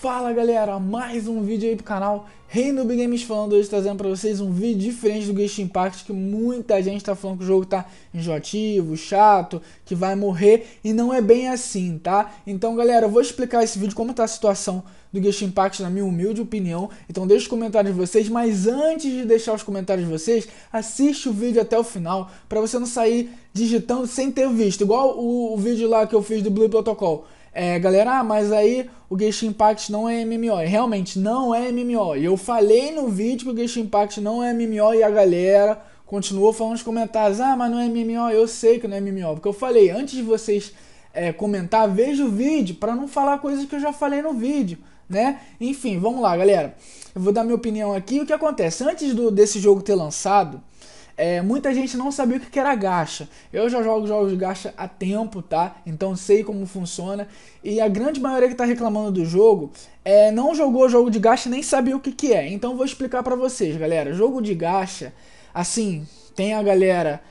Fala galera, mais um vídeo aí pro canal Reino Big Games falando hoje, trazendo pra vocês um vídeo diferente do Ghost Impact que muita gente tá falando que o jogo tá enjoativo, chato, que vai morrer e não é bem assim, tá? Então galera, eu vou explicar esse vídeo como tá a situação do Ghost Impact na minha humilde opinião, então deixa os comentários de vocês, mas antes de deixar os comentários de vocês, assiste o vídeo até o final pra você não sair digitando sem ter visto, igual o, o vídeo lá que eu fiz do Blue Protocol é, galera, ah, mas aí o Genshin Impact não é MMO. realmente não é MMO. E eu falei no vídeo que o Genshin Impact não é MMO e a galera continuou falando nos comentários, ah, mas não é MMO. Eu sei que não é MMO, porque eu falei antes de vocês é, comentar, veja o vídeo para não falar coisas que eu já falei no vídeo, né? Enfim, vamos lá, galera. Eu vou dar minha opinião aqui. O que acontece antes do, desse jogo ter lançado? É, muita gente não sabia o que era gacha. Eu já jogo jogos de gacha há tempo, tá? Então sei como funciona. E a grande maioria que está reclamando do jogo é, não jogou jogo de gacha nem sabia o que, que é. Então vou explicar para vocês, galera. Jogo de gacha, assim, tem a galera.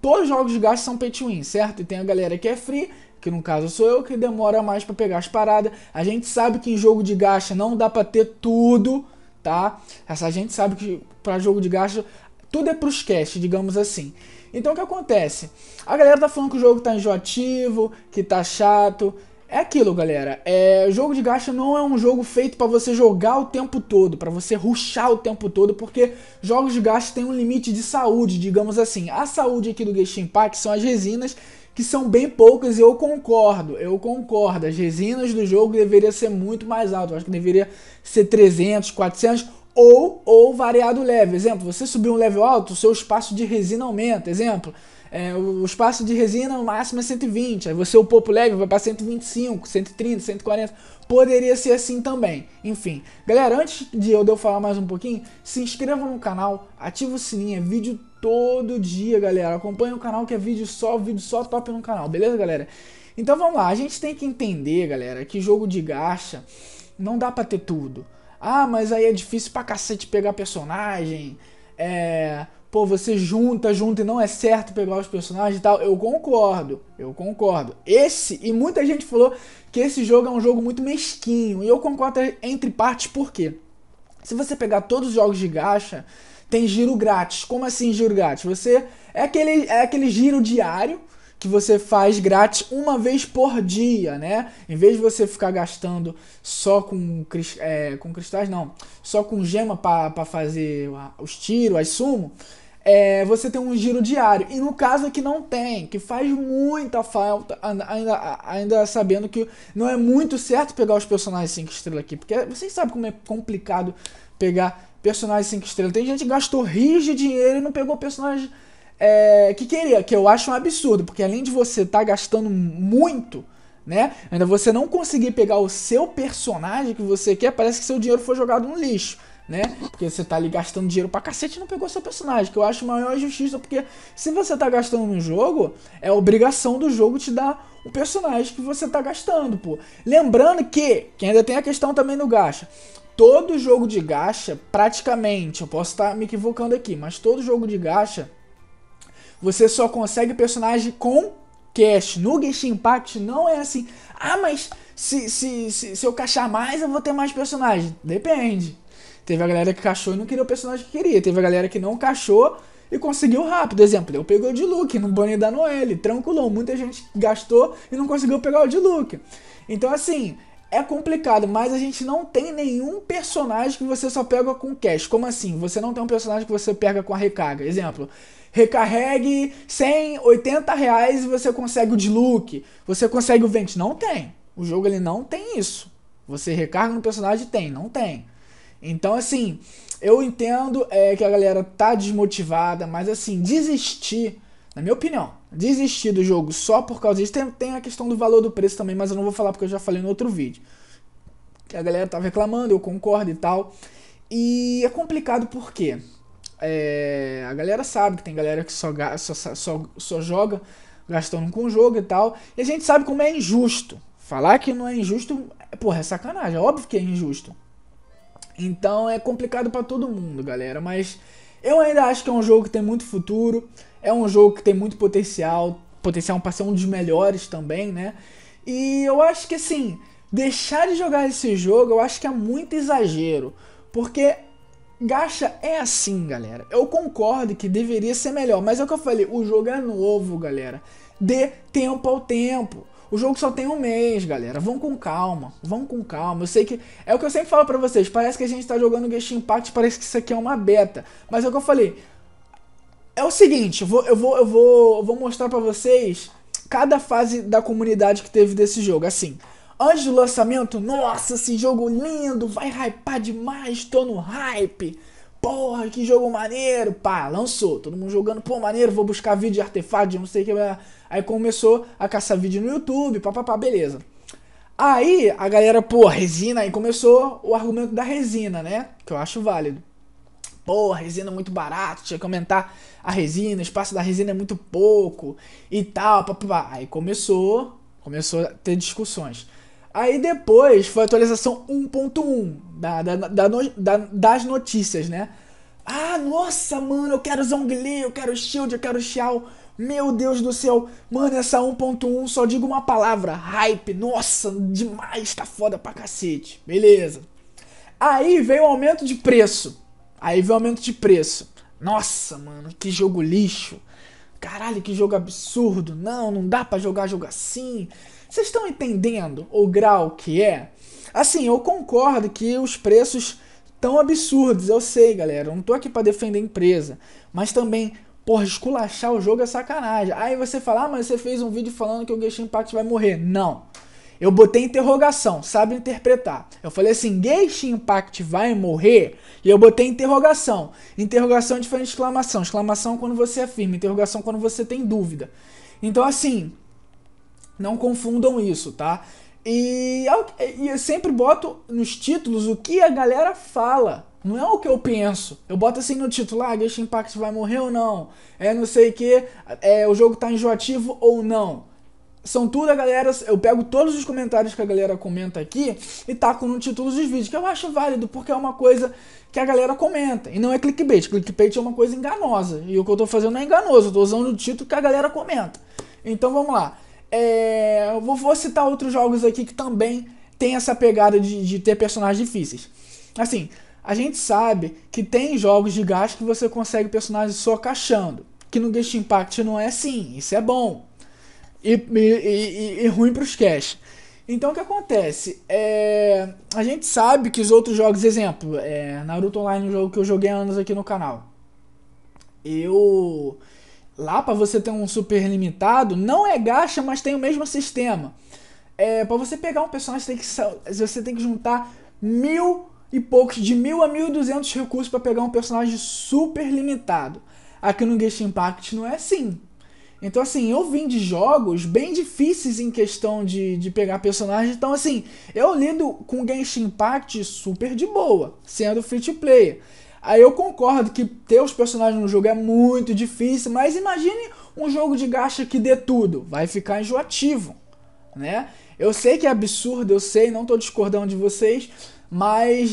Todos os jogos de gacha são pay to win, certo? E tem a galera que é free que no caso sou eu, que demora mais para pegar as paradas. A gente sabe que em jogo de gacha não dá para ter tudo, tá? Essa gente sabe que para jogo de gacha tudo é para os cash, digamos assim. Então o que acontece? A galera tá falando que o jogo tá enjoativo, que tá chato. É aquilo, galera. É, jogo de gacha não é um jogo feito para você jogar o tempo todo, para você ruxar o tempo todo, porque jogos de gacha têm um limite de saúde, digamos assim. A saúde aqui do Genshin Impact são as resinas, que são bem poucas e eu concordo, eu concordo. As resinas do jogo deveria ser muito mais alto, eu acho que deveria ser 300, 400 ou, ou variado leve. Exemplo, você subir um level alto, o seu espaço de resina aumenta. Exemplo, é, o espaço de resina o máximo é 120, aí você o popo leve vai para 125, 130, 140. Poderia ser assim também. Enfim, galera, antes de eu, de eu falar mais um pouquinho, se inscreva no canal, ativa o sininho, é vídeo todo dia, galera. Acompanhe o canal que é vídeo só, vídeo só top no canal, beleza, galera? Então vamos lá, a gente tem que entender, galera, que jogo de gacha não dá para ter tudo. Ah, mas aí é difícil pra cacete pegar personagem. É. Pô, você junta, junta e não é certo pegar os personagens e tal. Eu concordo, eu concordo. Esse, e muita gente falou que esse jogo é um jogo muito mesquinho. E eu concordo entre partes por quê? Se você pegar todos os jogos de gacha, tem giro grátis. Como assim giro grátis? Você. É aquele, é aquele giro diário que você faz grátis uma vez por dia, né? Em vez de você ficar gastando só com, é, com cristais, não, só com gema para fazer os tiros, as sumo, é, você tem um giro diário. E no caso aqui não tem, que faz muita falta, ainda, ainda sabendo que não é muito certo pegar os personagens 5 estrelas aqui, porque vocês sabem como é complicado pegar personagens 5 estrelas. Tem gente que gastou rios de dinheiro e não pegou personagens é, que queria, que eu acho um absurdo, porque além de você estar tá gastando muito, né? Ainda você não conseguir pegar o seu personagem que você quer, parece que seu dinheiro foi jogado no lixo. Né? Porque você tá ali gastando dinheiro pra cacete e não pegou seu personagem, que eu acho maior injustiça, porque se você tá gastando no jogo, é obrigação do jogo te dar o personagem que você tá gastando, pô. Lembrando que, que ainda tem a questão também do gacha. Todo jogo de gacha, praticamente, eu posso estar tá me equivocando aqui, mas todo jogo de gacha você só consegue personagem com cash. No Genshin Impact não é assim. Ah, mas se, se, se, se eu cachar mais, eu vou ter mais personagem. Depende. Teve a galera que cachou e não queria o personagem que queria. Teve a galera que não cachou e conseguiu rápido. Exemplo, eu peguei o de Luke no Bonnie da Noelle, tranquilão. Muita gente gastou e não conseguiu pegar o de Luke. Então, assim, é complicado, mas a gente não tem nenhum personagem que você só pega com cash. Como assim? Você não tem um personagem que você pega com a recarga. Exemplo, recarregue 180 reais e você consegue o look. você consegue o Vente. Não tem. O jogo ele não tem isso. Você recarga no personagem tem, não tem. Então assim, eu entendo é, que a galera tá desmotivada, mas assim, desistir, na minha opinião, desistir do jogo só por causa disso. Tem, tem a questão do valor do preço também, mas eu não vou falar porque eu já falei no outro vídeo. Que a galera tava reclamando, eu concordo e tal. E é complicado porque é, a galera sabe que tem galera que só, só, só, só joga gastando com o jogo e tal. E a gente sabe como é injusto. Falar que não é injusto, porra, é sacanagem. É óbvio que é injusto. Então é complicado para todo mundo, galera. Mas eu ainda acho que é um jogo que tem muito futuro. É um jogo que tem muito potencial, potencial para ser um dos melhores também, né? E eu acho que assim, deixar de jogar esse jogo, eu acho que é muito exagero, porque Gacha é assim, galera. Eu concordo que deveria ser melhor, mas é o que eu falei, o jogo é novo, galera. Dê tempo ao tempo. O jogo só tem um mês, galera. Vão com calma, vão com calma. Eu sei que é o que eu sempre falo para vocês. Parece que a gente tá jogando Genshin Impact, parece que isso aqui é uma beta, mas é o que eu falei. É o seguinte, eu vou, eu vou, eu vou, eu vou mostrar para vocês cada fase da comunidade que teve desse jogo. Assim, antes do lançamento, nossa, esse jogo lindo, vai hypar demais, tô no hype. Porra, que jogo maneiro, pá, lançou. Todo mundo jogando, pô, maneiro, vou buscar vídeo de artefato, não sei o que. Aí começou a caçar vídeo no YouTube, papapá, beleza. Aí a galera, pô, resina, aí começou o argumento da resina, né? Que eu acho válido resina é muito barato tinha que aumentar a resina, o espaço da resina é muito pouco e tal, papapá. Aí começou, começou a ter discussões. Aí depois foi a atualização 1.1 da, da, da, da, das notícias, né? Ah, nossa, mano, eu quero Zongli, eu quero Shield, eu quero Xiao. Meu Deus do céu, mano, essa 1.1 só digo uma palavra: hype. Nossa, demais, tá foda pra cacete. Beleza. Aí veio o aumento de preço. Aí veio o aumento de preço. Nossa, mano, que jogo lixo. Caralho, que jogo absurdo. Não, não dá para jogar jogo assim. Vocês estão entendendo o grau que é? Assim, eu concordo que os preços tão absurdos, eu sei, galera. Eu não tô aqui para defender a empresa, mas também Porra, esculachar o jogo é sacanagem. Aí você fala, ah, mas você fez um vídeo falando que o Genshin Impact vai morrer. Não. Eu botei interrogação, sabe interpretar. Eu falei assim, Genshin Impact vai morrer? E eu botei interrogação. Interrogação é diferente de exclamação. Exclamação quando você afirma, interrogação quando você tem dúvida. Então assim, não confundam isso, tá? E, e eu sempre boto nos títulos o que a galera fala. Não é o que eu penso. Eu boto assim no título, ah, Impact vai morrer ou não? É não sei o que, é, o jogo tá enjoativo ou não são tudo a galera. Eu pego todos os comentários que a galera comenta aqui e taco no título dos vídeos, que eu acho válido, porque é uma coisa que a galera comenta. E não é clickbait. Clickbait é uma coisa enganosa. E o que eu tô fazendo é enganoso, eu tô usando o título que a galera comenta. Então vamos lá. É, eu vou, vou citar outros jogos aqui que também tem essa pegada de, de ter personagens difíceis. Assim, a gente sabe que tem jogos de gasto que você consegue personagens só caixando. Que no Genshin Impact não é assim, isso é bom e, e, e, e ruim para os cash. Então o que acontece? É, a gente sabe que os outros jogos, exemplo, é, Naruto Online um jogo que eu joguei há anos aqui no canal. Eu. Lá para você ter um super limitado, não é gacha, mas tem o mesmo sistema. É, para você pegar um personagem, tem que, você tem que juntar mil e poucos, de mil a mil e duzentos recursos para pegar um personagem super limitado. Aqui no Genshin Impact não é assim. Então, assim, eu vim de jogos bem difíceis em questão de, de pegar personagens. Então, assim, eu lido com Genshin Impact super de boa, sendo free to play Aí eu concordo que ter os personagens no jogo é muito difícil, mas imagine um jogo de gacha que dê tudo. Vai ficar enjoativo, né? Eu sei que é absurdo, eu sei, não estou discordando de vocês, mas,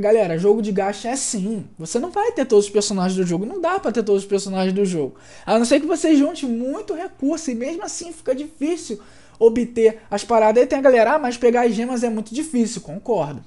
galera, jogo de gacha é sim, Você não vai ter todos os personagens do jogo. Não dá para ter todos os personagens do jogo. A não ser que você junte muito recurso. E mesmo assim fica difícil obter as paradas. E tem a galera, ah, mas pegar as gemas é muito difícil. Concordo.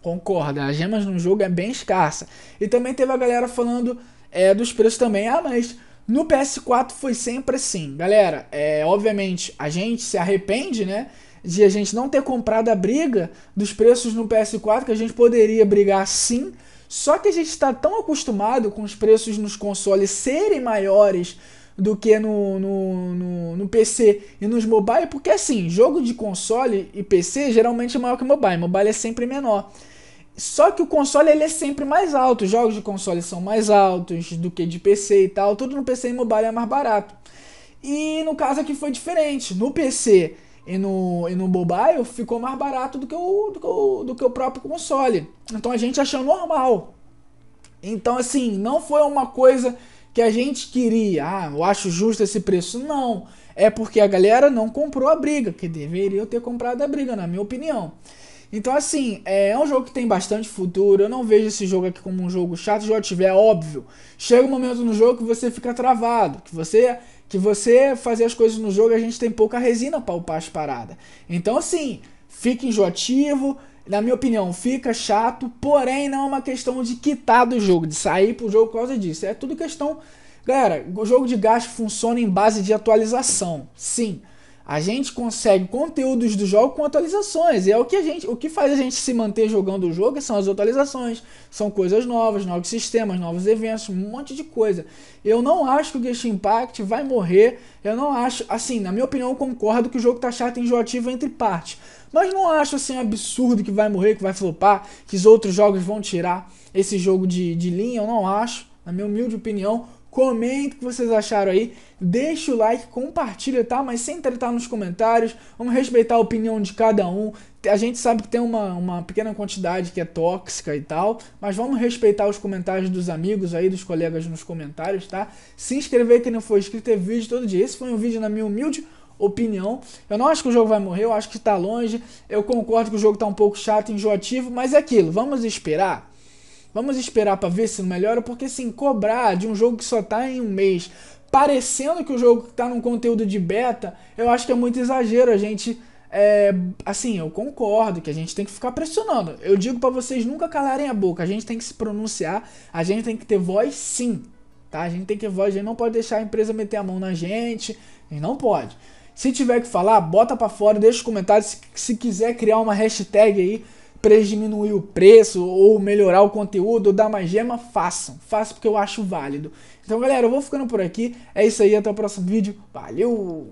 Concordo. As gemas no jogo é bem escassa. E também teve a galera falando é, dos preços também. Ah, mas no PS4 foi sempre assim. Galera, é, obviamente a gente se arrepende, né? de a gente não ter comprado a briga dos preços no PS4, que a gente poderia brigar sim, só que a gente está tão acostumado com os preços nos consoles serem maiores do que no, no, no, no, PC e nos mobile, porque assim, jogo de console e PC geralmente é maior que mobile, mobile é sempre menor. Só que o console ele é sempre mais alto, os jogos de console são mais altos do que de PC e tal, tudo no PC e mobile é mais barato. E no caso aqui foi diferente, no PC e no, e no mobile ficou mais barato do que, o, do que o, do que o próprio console. Então a gente achou normal. Então, assim, não foi uma coisa que a gente queria. Ah, eu acho justo esse preço. Não. É porque a galera não comprou a briga, que deveria ter comprado a briga, na minha opinião. Então, assim, é, é, um jogo que tem bastante futuro. Eu não vejo esse jogo aqui como um jogo chato já tiver, é óbvio. Chega um momento no jogo que você fica travado, que você que você fazer as coisas no jogo, a gente tem pouca resina para upar as paradas. Então, assim, fica enjoativo, na minha opinião, fica chato, porém não é uma questão de quitar do jogo, de sair pro jogo por causa disso. É tudo questão. Galera, o jogo de gasto funciona em base de atualização. Sim a gente consegue conteúdos do jogo com atualizações. E é o que a gente, o que faz a gente se manter jogando o jogo são as atualizações, são coisas novas, novos sistemas, novos eventos, um monte de coisa. Eu não acho que o Genshin Impact vai morrer. Eu não acho, assim, na minha opinião, eu concordo que o jogo tá chato e enjoativo entre partes. Mas não acho assim absurdo que vai morrer, que vai flopar, que os outros jogos vão tirar esse jogo de, de linha, eu não acho na minha humilde opinião. Comenta o que vocês acharam aí, deixa o like, compartilha, tá? Mas sem tretar tá nos comentários, vamos respeitar a opinião de cada um. A gente sabe que tem uma, uma pequena quantidade que é tóxica e tal, mas vamos respeitar os comentários dos amigos aí, dos colegas nos comentários, tá? Se inscrever quem não for inscrito, é vídeo todo dia. Esse foi um vídeo na minha humilde opinião. Eu não acho que o jogo vai morrer, eu acho que tá longe. Eu concordo que o jogo tá um pouco chato, enjoativo, mas é aquilo, vamos esperar. Vamos esperar para ver se melhora, porque sim, cobrar de um jogo que só tá em um mês, parecendo que o jogo tá num conteúdo de beta, eu acho que é muito exagero a gente é, assim, eu concordo que a gente tem que ficar pressionando. Eu digo para vocês nunca calarem a boca. A gente tem que se pronunciar, a gente tem que ter voz sim, tá? A gente tem que ter voz, a gente não pode deixar a empresa meter a mão na gente, a gente não pode. Se tiver que falar, bota para fora, deixa os comentários. Se, se quiser criar uma hashtag aí, para diminuir o preço ou melhorar o conteúdo ou dar mais gema, façam. Façam porque eu acho válido. Então, galera, eu vou ficando por aqui. É isso aí, até o próximo vídeo. Valeu!